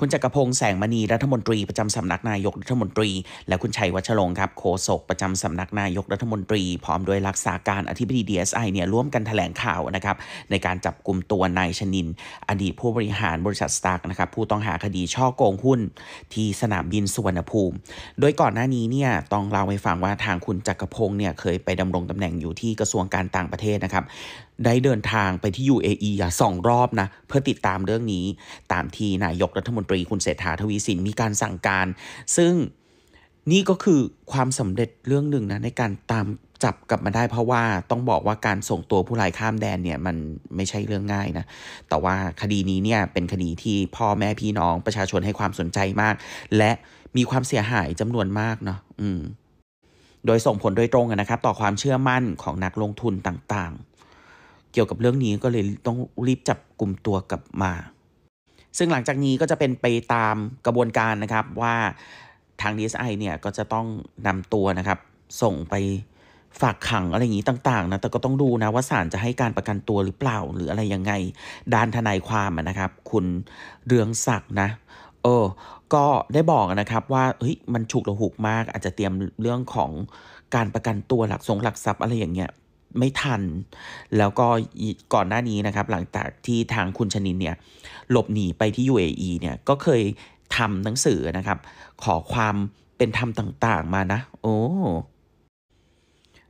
คุณจักรพงษ์แสงมณีรัฐมนตรี ประจำสำนักนายกรัฐมนตรีและคุณชัย วัชรงค์ครับโฆษกประจำสำนักนายกรัฐมนตรีพร้อมด้วยรักษาการอธิบดีดีเอสไอเนี่ยร่วมกันแถลงข่าวนะครับในการจับกลุ่มตัวนายชนินอดีตผู้บริหารบริษัทสตาร์กนะครับผู้ต้องหาคดีช่อโกงหุ้นที่สนามบินสุวรรณภูมิ โดยก่อนหน้านี้เนี่ยต้องเล่าให้ฟังว่าทางคุณจักรพงษ์เนี่ยเคยไปดำรงตำแหน่งอยู่ที่กระทรวงการต่างประเทศนะครับได้เดินทางไปที่ UAE อย่าสองรอบนะเพื่อติดตามเรื่องนี้ตามที่นายกรัฐมนนตรีคุณเศรษฐาทวีสินมีการสั่งการ ซึ่งนี่ก็คือความสำเร็จเรื่องหนึ่งนะในการตามจับกลับมาได้ เพราะว่าต้องบอกว่าการส่งตัวผู้ร้ายข้ามแดนเนี่ยมันไม่ใช่เรื่องง่ายนะแต่ว่าคดีนี้เนี่ยเป็นคดีที่พ่อแม่พี่น้องประชาชนให้ความสนใจมาก และมีความเสียหายจำนวนมากเนาะอืม โดยส่งผลโดยตรงนะครับ ต่อความเชื่อมั่นของนักลงทุนต่างๆ เกี่ยวกับเรื่องนี้ก็เลยต้องรีบจับกลุ่มตัวกลับมาซึ่งหลังจากนี้ก็จะเป็นไปตามกระบวนการนะครับว่าทาง DSI เนี่ยก็จะต้องนำตัวนะครับ ส่งไปฝากขังอะไรอย่างนี้ต่างๆนะแต่ก็ต้องดูนะว่าศาลจะให้การประกันตัวหรือเปล่า หรืออะไรยังไงด้านทนายความนะครับ คุณเรืองศักดิ์นะเออก็ได้บอกนะครับ ว่าเฮ้ยมันฉุกระหุกมาก อาจจะเตรียมเรื่องของการประกันตัวหลักสงหลักทรัพย์อะไรอย่างเงี้ยไม่ทัน แล้วก็ก่อนหน้านี้นะครับ หลังจากที่ทางคุณชนินเนี่ยหลบหนีไปที่ UAE เนี่ย ก็เคยทำหนังสือนะครับ ขอความเป็นธรรมต่าง ๆมานะ โอ้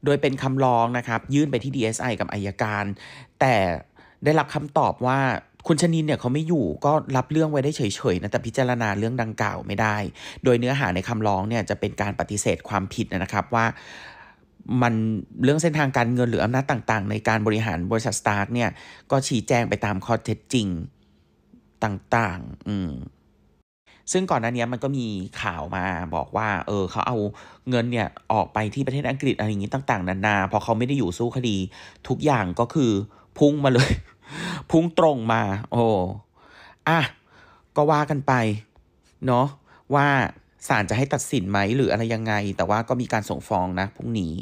โดยเป็นคำร้องนะครับ ยื่นไปที่ DSI กับอายการ แต่ได้รับคำตอบว่าคุณชนินเนี่ยเขาไม่อยู่ ก็รับเรื่องไว้ได้เฉยๆนะ แต่พิจารณาเรื่องดังกล่าวไม่ได้ โดยเนื้อหาในคำร้องเนี่ยจะเป็นการปฏิเสธความผิดนะครับว่ามันเรื่องเส้นทางการเงินหรืออำนาจต่าง ๆ ในการบริหารบริษัทสตาร์ทเนี่ยก็ชี้แจงไปตามข้อเท็จจริง ต่างๆ อืม ซึ่งก่อนหน้านี้มันก็มีข่าวมาบอกว่า เออเขาเอาเงินเนี่ย ออกไปที่ประเทศอังกฤษอะไรอย่างนี้ต่างๆนานาพอเขาไม่ได้อยู่สู้คดี ทุกอย่างก็คือ พุ่งมาเลย พุ่งตรงมา โอ้อะก็ว่ากันไป เนาะว่าศาลจะให้ตัดสินไหมหรืออะไรยังไง แต่ว่าก็มีการส่งฟ้องนะพรุ่งนี้